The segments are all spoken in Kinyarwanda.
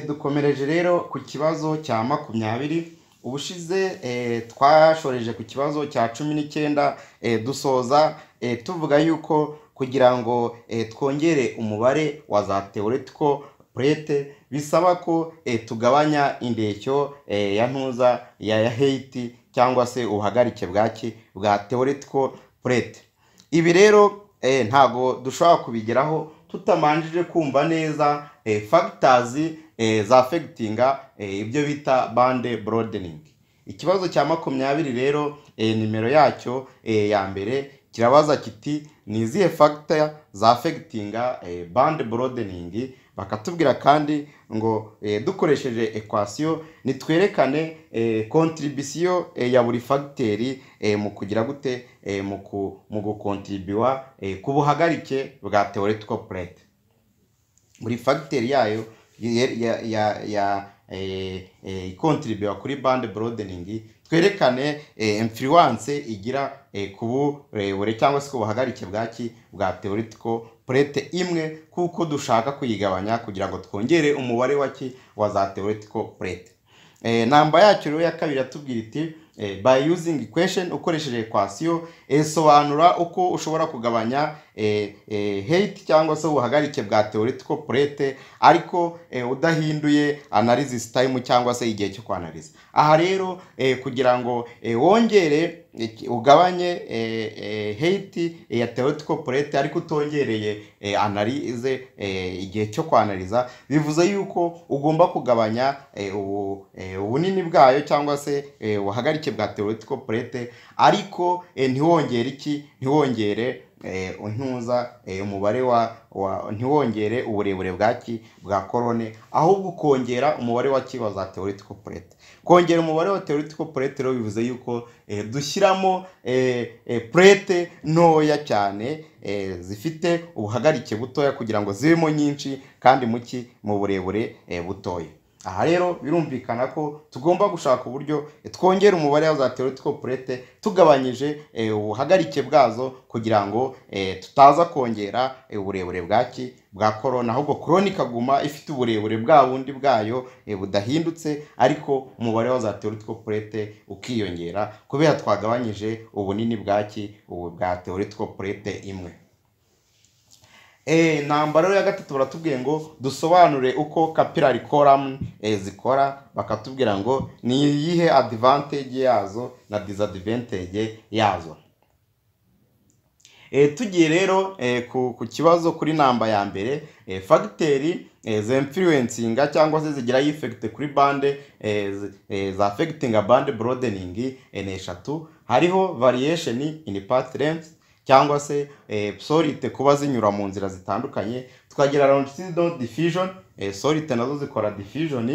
dukomereje rero ku kibazo cya makumyabiri ubushize eh, twashoreje ku kibazo cya cumi n'icyenda eh, dusoza eh, tuvuga yuko kugira ngo twongere umubare wa za teoretiko purete bisaba ko tugabanya indeshyo ya ntuza ya heyiti cyangwa se ubuhagarike bwaki bwa teoretiko purete ibi rero ntabwo dushobora kubigeraho tutamanjije kumva neza fagitazi Eh, za fegitinga eh, ibyo bita bande borodeningi ikibazo cya makumyabiri rero eh, nimero yacyo ya mbere kirabaza kiti ni izihe fagita za fegitinga bande borodeningi bakatubwira kandi ngo dukoresheje ekwasiyo nitwerekane kontribisiyo ya buri fagiteri mu kugira gute mu gukontribuwa ku buhagarike bwa teoretiko purete buri fagiteri yayo ya ikontribua eh, eh, kuri bande borodeningi twerekane eh, influence igira ku burebure cyangwa se ku buhagarike bwaki bwa teoretiko purete imwe kuko dushaka kuyigabanya kugira ngo twongere umubare wa ki wa za teoretiko purete namba yacyo rero ya kabiri yatubwira iti Eh, by using equation ukoresheje equation esobanura uko ushobora kugabanya eh, eh, hate cyangwa se ubuhagarike bwa theoretical plate ariko udahinduye analysis time cyangwa se igihe cyo kwanariza aha rero kugira ngo wongere ugabanye hate ya theoretical plate ariko utongereye analize igihe cyo kwanariza bivuze yuko ugomba kugabanya ubunini bwayo cyangwa se ubuhagarike bushake bwa teoretico purete ariko eh, ntiwongere iki ntiwongere eh, ntuza eh, umubare wa ntiwongere uburebure bwaki bwa korone ahubwo ukongera umubare wa kiba za teoretico purete kongera umubare wa teoretico purete rero bivuze yuko dushyiramo purete ntoya cyane zifite ubuhagarike butoya kugira ngo zibemo nyinshi kandi muki mu burebure butoya aha rero birumvikana ko tugomba gushaka uburyo twongera umubare wa za terotopurete tugabanyije eh, ubuhagarike bwazo kugira ngo eh, tutaza kongera eh, uburebure bwaki bwa korona ahubwo korona ikaguma ifite uburebure bwa bundi bwayo budahindutse ariko umubare wa za terotopurete ukiyongera kubera twagabanyije ubunini bwaki ubu bwa terotopurete imwe intambara eh, ya gatatu baratubwiye ngo dusobanure uko kapirari koramu eh, zikora bakatubwira ngo ni iyihe adivantage yazo na disadvantage yazo eh, tugiye rero ku kibazo kuri namba ya mbere fagiteri zemfiriwensinga cyangwa se zigira ifegite kuri bande za fegitinga bande borodeningi ni eshatu hariho variyesheni ini pati cyangwa se eh, sorite kuba zinyura mu nzira zitandukanye tukagira longitudinal diffusion eh, sorite nazo zikora diffusion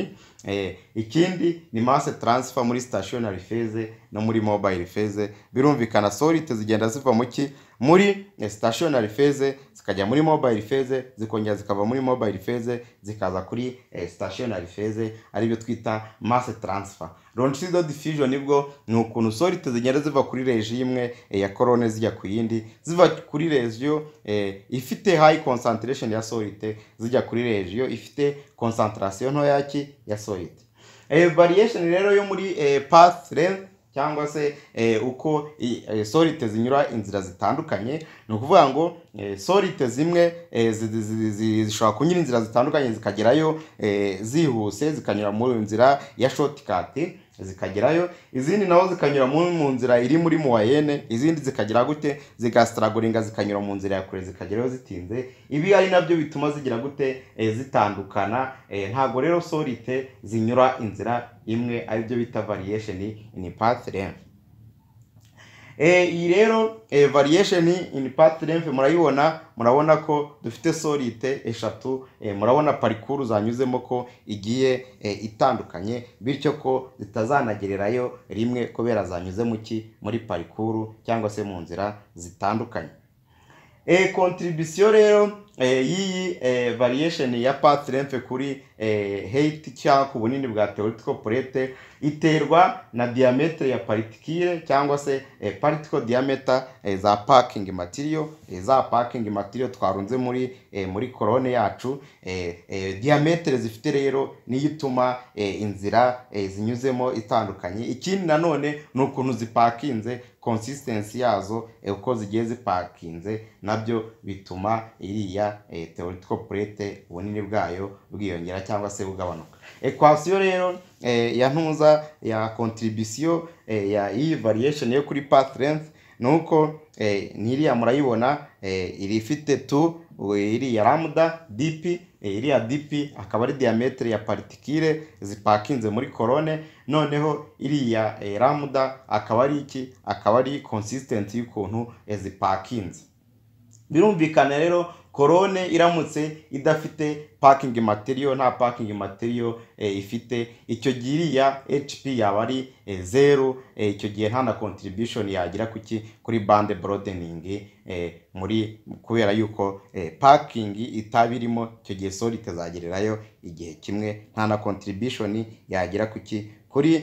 eh, ikindi ni masse transfer muri stationary phase no muri mobile phase birumvikana sorite zigenda ziva mu ki muri stationary phase zikajya muri mobile phase zikongera zikava muri mobile phase zikaza kuri eh, stationary phase aribyo twita mass transfer longitudinal diffusion nibwo ni ukuntu solite zigenda ziva kuri reji imwe eh, ya korone zijya ku yindi ziva kuri rejiyo eh, ifite high concentration ya solite zijya kuri rejiyo ifite concentration ntoya ya solite variation rero yo muri path length cyangwa se eh, uko eh, sorite zinyura inzira zitandukanye ni ukuvuga ngo eh, sorite zimwe zishobora kunyura inzira zitandukanye zikagerayo zihuse zikanyura mu nzira ya shotikati zikagerayo izindi naho zikanyura mu nzira iri muri muwayene izindi zikagira gute zigasitaragoringa zikanyura mu nzira ya kure zikagerayo zitinze ibi ari nabyo bituma zigera gute eh, zitandukana eh, ntabwo rero sorite zinyura inzira imwe aribyo bita variyesheni ni path Eh, iyi rero eh, variyesheni ini pati murayibona murabona ko dufite solite eshatu eh, murabona parikuru zanyuzemo ko igiye itandukanye bityo ko zitazanagererayo rimwe kubera zanyuze mu ki muri parikuru cyangwa se mu nzira zitandukanye kontribisiyo rero y'iyi variyesheni ya pati kuri heyiti cyangwa ku bunini bwa teoritiko purete iterwa na diametere ya paritikire cyangwa se eh, paritico diameter eh, za pakingi matiriyo eh, za pakingi matiriyo twarunze muri muri korone yacu diametere zifite rero niyo ituma inzira zinyuzemo itandukanye ikindi nanone ni ukuntu zipakinze consistency yazo uko zigiye zipakinze nabyo bituma iriya teoretiko purete ubunini bwayo bwiyongera cyangwa se bugabanuka ekwasiyo rero eh, ya ntuza ya kontiribisiyo eh, y'iyi variyesheni yo kuri pati length eh, ni uko n'iriya murayibona iri ifite tu iriya ramuda dipi e iriya dipi akaba ari diyametero ya paritikire zipakinze muri korone noneho iriya ramuda akaba ari iki akaba ari konsisitenti y'ukuntu zipakinze birumvikana rero korone iramutse idafite pakingi materiyo nta pakingi materiyo eh, ifite icyo giriya hp yaba ari eh, zeru eh, icyo gihe nta na contribution yagira kuki kuri bande broadening muri kubera yuko pakingi itaba irimo icyo gihe soli itazagererayo igihe kimwe nta na contribution yagira kuki kuri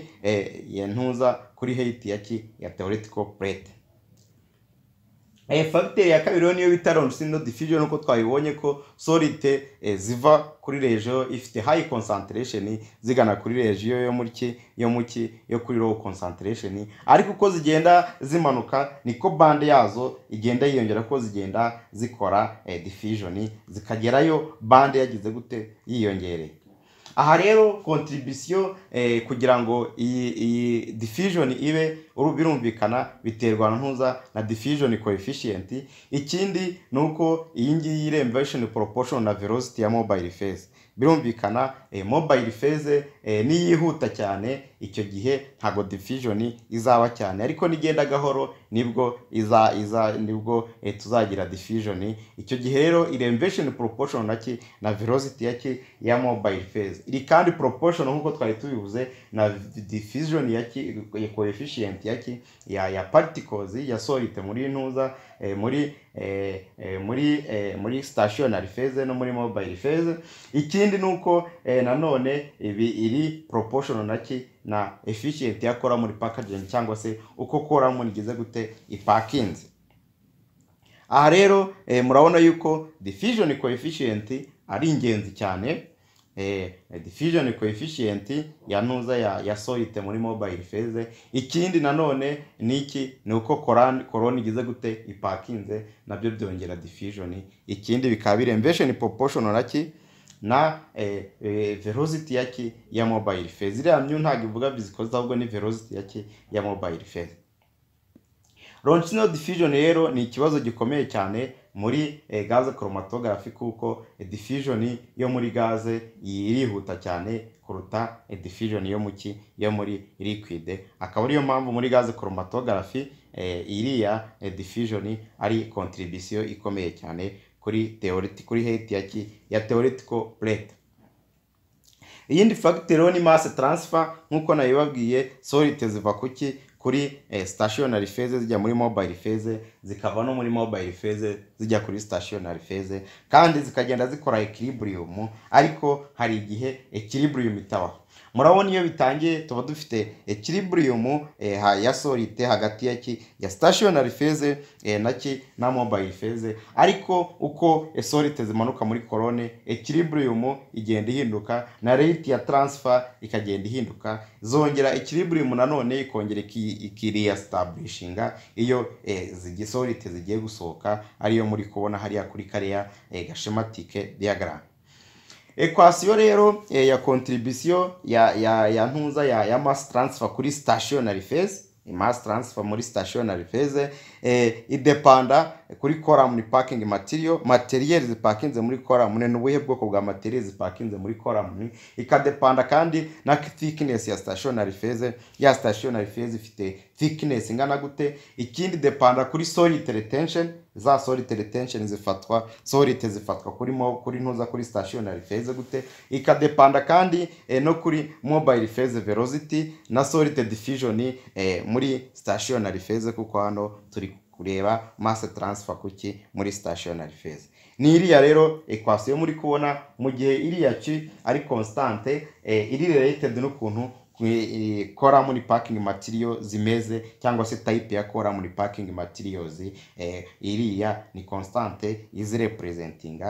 ntuza kuri heyiti ya ki ya theoretical plate fagiteri ya kabiri niyo bita longitudinal diffusion nuko twabibonye ko solite eh, ziva kuri regiyo ifite high concentration zigana kuri regiyo yo muri ki yo mu ki yo kuri low concentration ariko uko zigenda zimanuka niko bande yazo igenda yiyongera ko zigenda zikora eh, diffusion zikagerayo bande yagize gute yiyongereye aha rero kontribisiyo eh, kugira ngo iyi diffusion ibe birumvikana biterwa ntuza na diffusion coefficient ikindi ni uko iyi ngiyi iremvesheni proportion na velocity ya mobile phase birumvikana eh, mobile phase Eh, niyihuta cyane icyo gihe ntabwo diffusion izaba cyane ariko nigenda gahoro nibwo iza iza nibwo eh, tuzagira diffusion icyo gihe rero iremvesheni proportion na ki na velocity ya ki ya mobile phase iri kandi proportion nk'uko twari tubivuze na diffusion ya ki ya coefficient ya ki ya ya particles ya solid muri ntuza eh, muri muri muri stationary phase no muri mobile phase ikindi ni uko nanone ibi iri proportional na ki na efficient ya muri packaging cyangwa se uko koramu igeze gute ipakinze aha rero eh, murabona yuko diffusion coefficient ari ingenzi cyane diffusion eh, coefficient ya ntuza ya soyite muri mobile phase ikindi nanone ni iki ni uko koroni igeze gute ipakinze nabyo byongera diffusion ikindi bikaba biremvesheni proportional na ki na eh, eh, velocity yake ya mobile phase iriya myu ntabwo ivuga viscosity ahubwo ni velocity yake ya mobile phase longitudinal diffusion rero ni ikibazo gikomeye cyane muri eh, gaze chromatography kuko diffusion yo muri gaze irihuta cyane kuruta diffusion yo mu ki yo muri liquide akaba ariyo mpamvu muri gaze chromatography iriya diffusion ari contribution ikomeye cyane kuri teoriti kuri heyiti ya ya teoretiko reta iyindi fagitero ni masi taransifa nk'uko nabibabwiye sorite ziva kuki kuri eh, sitashiyonari feze zijya muri mobayiro feze zikava no muri mobayiro feze zijya kuri sitashiyonari feze kandi zikagenda zikora ekiriburiyomu ariko hari igihe ekiriburiyomu itabaho murabona iyo bitangiye tuba dufite ekiriburiyumu eh, eh, ya solite hagati ya ki sitashiyonari feze eh, na ki na mobayiro feze ariko uko solite zimanuka muri korone ekiriburiyumu igenda ihinduka na reyiti ya taransifa ikagenda ihinduka zongera ekiriburiyumu nanone ikongera ikiriyasitaburishinga iyo solite zigiye gusohoka ariyo muri kubona hariya kuri kariya gashematike diyagarama ekwasiyo rero eh, ya kontiribisiyo ya ntuza ya masi taransifa kuri sitashiyonari feze eh, masi taransifa muri sitashiyonari feze eh, idepanda Eh, kuri koramu ni pakingi matiriyo materiyeri zipakinze muri koramu ni ubuhe bwoko bwa materiyeri zipakinze muri koramu ikadepanda kandi na thikinesi ya sitashonari feze ya sitashonari feze ifite thikinesi ingana gute ikindi depanda kuri solite retensheni za solite retensheni zifatwa solite zifatwa kuri mo kuri ntuza kuri sitashonari feze gute ikadepanda kandi eh, no kuri mobayiro feze veloziti na solite difijoni eh, muri sitashonari feze kuko hano turi kureba mass transfer kuki muri stationary phase ni iriya rero equation muri kubona mu gihe iriya ki ari constante eh, iri related n'ukuntu eh, kora muri pakingi matiriyo zimeze cyangwa se tayipe ya kora muri pakingi matiriyozi eh, iriya ni constante izi repurezentinga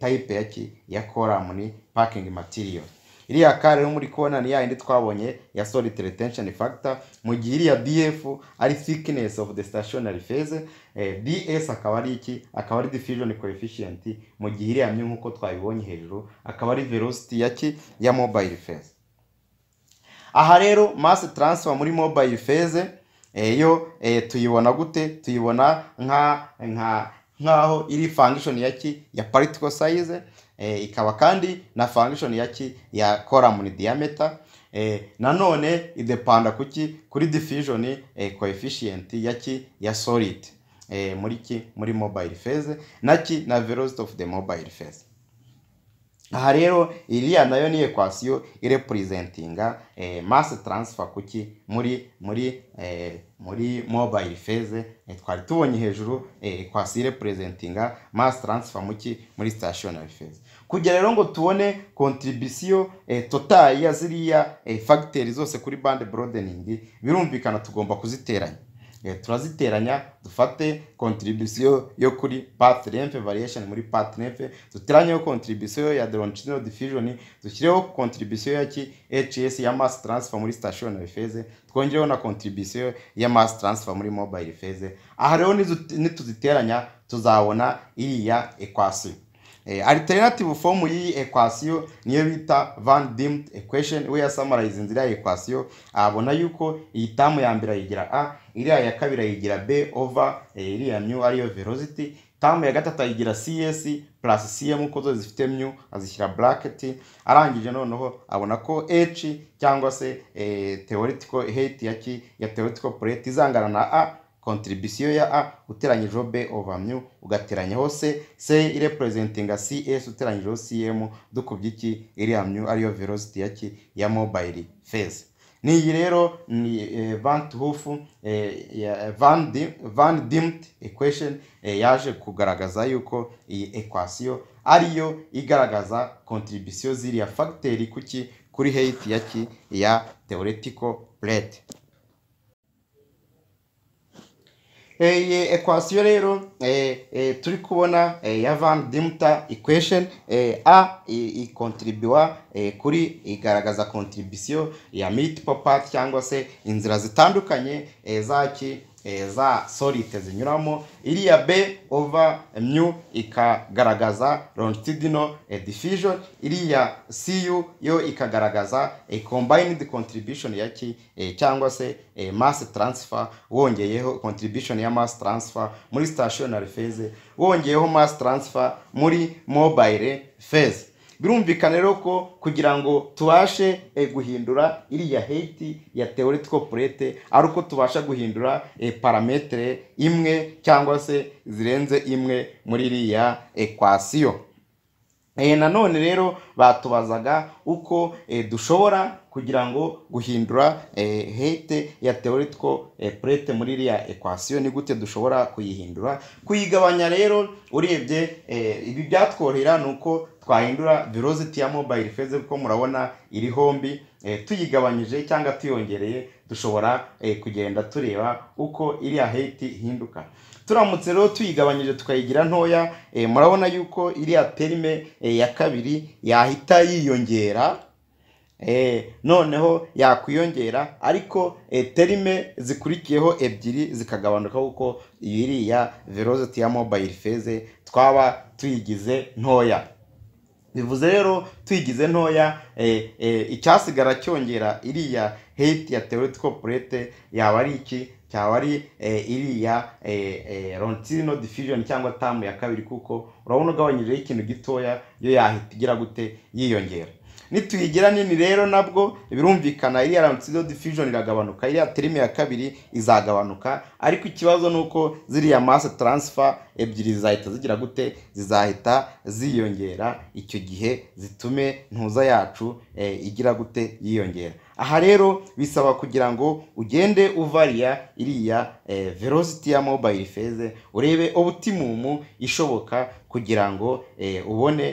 tayipe ya kora muri pakingi matiriyozi iriya kare rero muri kubona ni ya yayindi twabonye ya solid retention factor mu gihe iriya df ari thickness of the stationary phase eh, ds akaba ari iki akaba ari diffusion coefficient mu gihe iriya myu nk'uko twabibonye hejuru akaba ari velocity ya ki ya mobile phase aha rero mass transfer muri mobile phase eyo eh, yo eh, tuyibona gute tuyibona nka nka nkaho iri function ya ki ya particle size E, ikaba kandi na foundation yaki ya column diameter e, nanone idepanda kuki kuri diffusion e, coefficient ki ya solid muri ki muri mobile phase ki na velocity of the mobile phase aha rero iriya nayo ni ekwasiyo irepurezentinga eh, masi taransifa kuki muri muri eh, muri mobayiro feze eh, twari tubonye hejuru ekwasiyo irepurezentinga masi taransifa muki muri sitashonari feze kugira rero ngo tubone kontribisiyo totari ya ziriya fagiteri zose kuri bande borodeningi birumvikana tugomba kuziteranya Eh, turaziteranya dufate kontribusiyo yo kuri path length muri path length duteranyeho kontribusiyo ya longitudinal diffusion dushyireho kontribusiyo ya ki hs ya mass transfer muri stationary phase twongereho na kontribusiyo ya mass transfer muri mobile phase aha rero nituziteranya tuzabona iriya equation Eh, alternative form y'iyi equation niyo bita van dimmed equation we yasummarized inzira ya equation abona ah, yuko iyi tamu ya mbere ayigira a iriya ya kabiri ayigira b over eh, iriya mu ariyo velocity tamu ya gatatu ayigira cs plus cm uko zo zifite mu azishyira bracket arangije noneho abona ko h cyangwa se eh, theoretical height ya theoretical plate izangana na a kontribisiyo ya a uteranyijeho b ova mu ugateranyaho c c irepurezentinga cs uteranyijeho cm dukubye iki iriya mu ariyo velocity ya ki ya mobile phase niyi rero ni vantuhufu eh, van eh, eh, dimmed equation yaje kugaragaza yuko iyi equation ariyo igaragaza contribution ziriya fagiteri kuki kuri heyiti ya ki ya theoretical plate iyi eh, ekwasiyo rero eh, eh, turi kubona ya van dimuta equation a ikontiribiwa kuri igaragaza kontiribisiyo ya miti popati cyangwa se inzira zitandukanye za zaki za solite zinyuramo iriya b ova mu ikagaragaza longitudinal eh, diffusion iriya cu yo ikagaragaza combined contribution ya ki eh, cyangwa se eh, mass transfer wongeyeho contribution ya mass transfer muri stationary phase wongeyeho mass transfer muri mobile phase birumvikana rero ko kugira ngo tubashe eh, guhindura iriya hate ya theoretical plate ari uko tubasha guhindura eh, parametere imwe cyangwa se zirenze imwe muri iriya ekwasiyo eh, nanone rero batubazaga uko dushobora kugira ngo guhindura eh, hete ya teoretiko eh, purete muri iriya ekwasiyo ni gute dushobora kuyihindura kuyigabanya rero urebye eh, ibi byatworohera ni uko twahindura velocity ya mobile phase kuko murabona iri hombi tuyigabanyije cyangwa tuyongereye dushobora kugenda tureba uko iriya heti ihinduka turamutse rero tuyigabanyije tukayigira ntoya murabona yuko iriya terime ya kabiri yahita yiyongera Eh, noneho yakwiyongera ariko eh, terime zikurikiyeho ebyiri zikagabanuka kuko iriya veloziti ya mobayiro feze twaba tuyigize ntoya bivuze rero tuyigize ntoya eh, icyasigara cyongera iriya heyiti ya teoretiko purete yaba ari iki cyaba ari iriya rontino diffusion cyangwa tamu ya kabiri kuko urabona ugabanyirijeho ikintu gitoya yo yahita igira gute yiyongera nituyigira nini rero nabwo birumvikana iriya ramusido diffusion iragabanuka iriya terime ya kabiri izagabanuka ariko ikibazo ni uko ziriya masse taransifa ebyiri zizahita zigira gute zizahita ziyongera icyo gihe zitume ntuza yacu eh, igira gute yiyongera aha rero bisaba kugira ngo ugende uvariya iriya eh, velocity ya mobile phase urebe ubutimumu ishoboka kugira ngo eh, ubone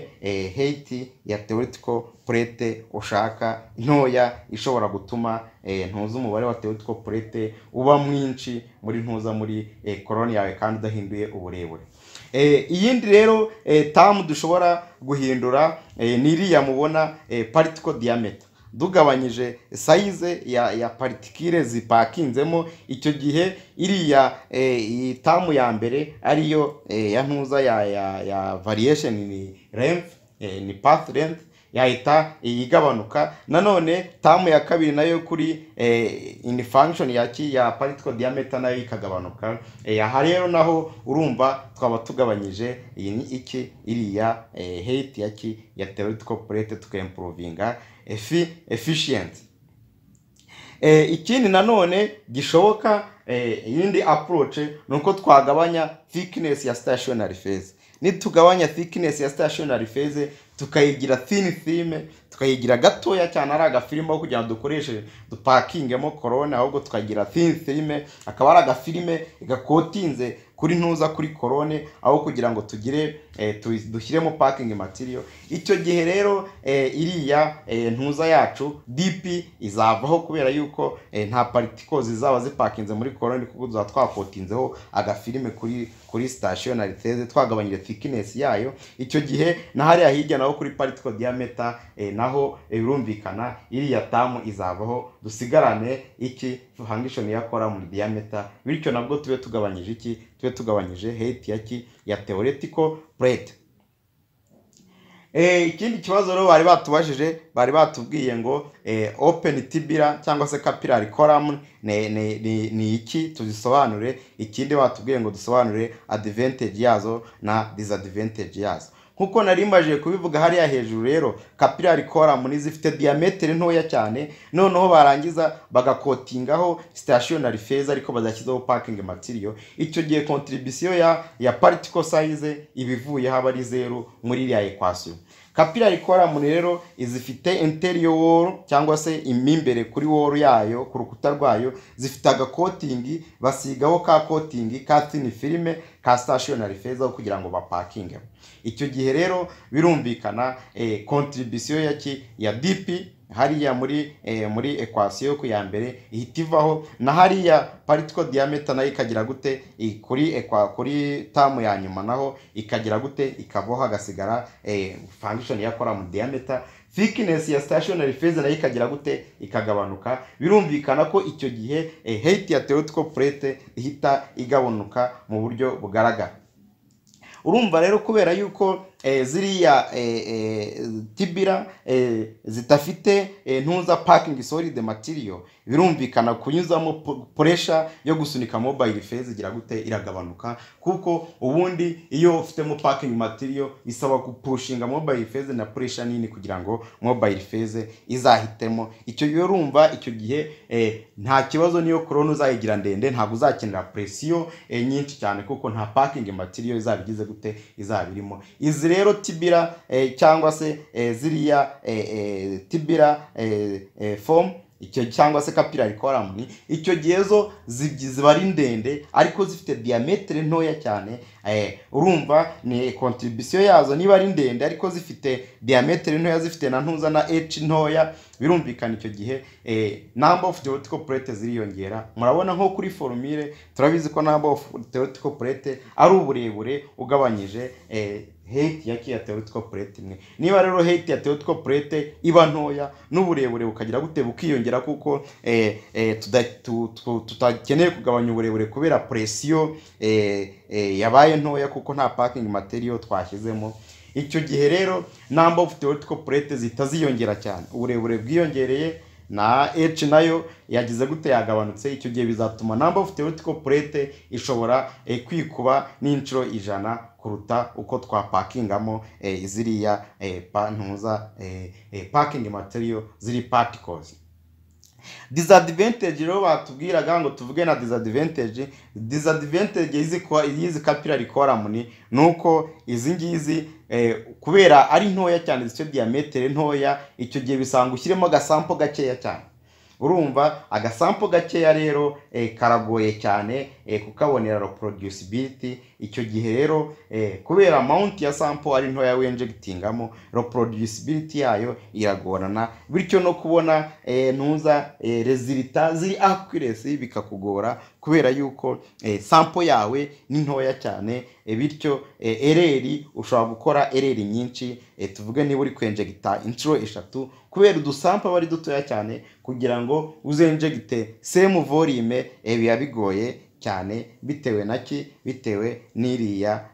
hate eh, ya theoretical plate ushaka ntoya ishobora gutuma ntuza umubare wa theoretical plate uba mwinshi muri ntuza muri koroni yawe kandi udahinduye uburebure iyindi rero tamu dushobora guhindura ni iriya mubona particle diameter dugabanyije sayize ya ya paritikire zipakinzemo icyo gihe iriya eh, itamu ya mbere ariyo eh, ya ntuza ya ya ya variyesheni ni remfu eh, ni pafu remfu yahita igabanuka nanone tamu ya kabiri nayo kuri eh, ini function ya ki ya particle diameter nayo ikagabanuka eh, aha rero naho urumva twaba tugabanyije iyi ni iki iriya hate eh, ya ki ya theoretical plate tukaimprovinga efficient ikindi nanone gishoboka iyindi approach ni uko twagabanya thickness ya stationary phase nitugabanya thickness ya stationary phase tukayigira tini theme tukayigira gatoya cyane ari agafilime aho kugira ngo dukoreshe dupakingemo korone ahubwo tukagira tini theme akaba ari agafilime gakotinze kuri ntuza kuri korone aho kugira ngo tugire eh, dushyiremo pakingi matiriyo icyo gihe rero eh, iriya eh, ntuza yacu dipi izavaho kubera yuko nta paritiko zizaba zipakinze muri korone kuko tuba twakotinzeho agafilime kuri kuri sitasiyo na riteze twagabanyije thikinesi yayo icyo gihe na hariya hirya naho kuri paritiko diyameta naho birumvikana iriya tamu izavaho dusigarane iki tuhangishoni yakora muri diyameta bityo nabwo tube tugabanyije iki tujye tugabanyije heti ya ki ya theoretical plate eh, ikindi kibazo rero bari batubajije bari batubwiye ngo eh, open tibira cyangwa se capillary column ni iki tuzisobanure ikindi batubwiye ngo dusobanure advantage yazo na disadvantage yazo nk'uko nari mbaje kubivuga hariya hejuru rero kapilari koramuni zifite diyametere ntoya cyane noneho barangiza bagakotingaho sitashiyonari feza ariko bazashyizeho pakingi matiriyo icyo gihe kontiribisiyo ya ya paritiko sayize ibivuye ivuyeho aba ari zeru muri iriya ekwasiyo capillary column rero izifite interior wall cyangwa se imimbere kuri wall yayo ku rukuta rwayo zifite agakotingi basigaho ka kotingi ka tini filime ka stationary feza kugira ngo bapakinge icyo gihe rero birumvikana kontribisiyo eh, ya ki ya DP hariya muri eh, muri ekwasiyo ku ya mbere ihita ivaho na hariya paritiko diyameta nayo ikagira gute kuri ekwa kuri tamu ya nyuma naho ikagira gute ikavaho hagasigara eh, fangishoni ya koramu diyameta thickness ya stationary phase nayo ikagira gute ikagabanuka birumvikana ko icyo gihe eh, height ya theoretical plate ihita igabanuka mu buryo bugaragara urumva rero kubera yuko Eh, ziriya eh, eh, tibira zidafite ntuza pakingi solide matiriyo birumvikana kunyuzamo puresha yo gusunika mobayiro feza igira gute iragabanuka kuko ubundi iyo ufitemo pakingi matiriyo isaba gupushinga mobayiro feza na puresha nini kugira ngo mobayiro feza izahitemo icyo gihe urumva icyo gihe nta kibazo niyo korona uzayigira ndende ntabwo uzakenera presiyo nyinshi cyane kuko nta pakingi matiriyo izaba igize gute izaba irimo izi rero tibira eh, cyangwa se eh, ziriya eh, tibira fomu icyo cyangwa se kapilari koramuni icyo gihe zo ziba ari ndende ariko zifite diyametere ntoya cyane urumva ni kontiribisiyo yazo niba ari ndende ariko zifite diyametere ntoya zifite na ntuza na eci ntoya birumvikana icyo gihe namba ofu teotiko purete ziriyongera murabona nko kuri forumire turabizi ko namba ofu teotiko purete ari uburebure ugabanyije hate ya teotiko purete imwe niba rero hate ya teotiko purete iba ntoya n'uburebure bukagira gute bukiyongera kuko eh, eh, tutakeneye kugabanya uburebure kubera puresiyo eh, yabaye ntoya kuko nta pakingi materiyo twashyizemo icyo gihe rero namba ufite teotiko purete zihita cyane uburebure bwiyongereye na H nayo yagize gute yagabanutse icyo gihe bizatuma namba of theoretical plate ishobora eh, kwikuba n'inshuro ijana kuruta uko twapakingamo eh, ziriya eh, pantuza pakingi materiyo ziri particles disadvantage rero batubwiraga ngo tuvuge na disadvantage disadvantage y'izi capillary column ni uko izi ngizi eh, kubera ari ntoya cyane zifite diametere ntoya icyo gihe bisanga ushyiremo agasampo gakeya cyane urumva agasampu gakeya rero eh, karagoye cyane eh, kukabonera reproducibility icyo gihe rero eh, kubera amount ya sample ari ntoya winjegitingamo reproducibility yayo iragorana bityo no kubona ntuza rezilita ziri akwiresi bikakugora kubera yuko eh, sampo yawe ni ntoya cyane eh, bityo eh, ereri ushobora gukora ereri nyinshi tuvuge niba uri kwenjegita inshuro eshatu kubera udusampo aba ari dutoya cyane kugira ngo uzenjegite semu volume biba bigoye cyane bitewe na ki bitewe n'iriya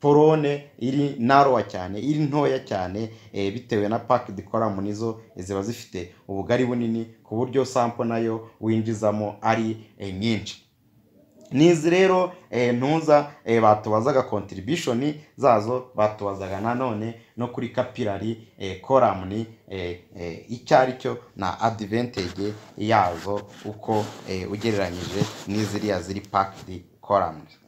porone iri narowa cyane iri ntoya cyane bitewe na paki dukoramo zo ziba zifite ubugari bunini ku buryo sampo nayo winjizamo ari nyinshi n'izi rero eh, ntuza eh, batubazaga kontiribishoni zazo batubazaga nanone no kuri kapirari koramuni eh, icyo ari cyo na adiventeje yazo uko ugereranyije n'iziriya ziri pakidi koramuni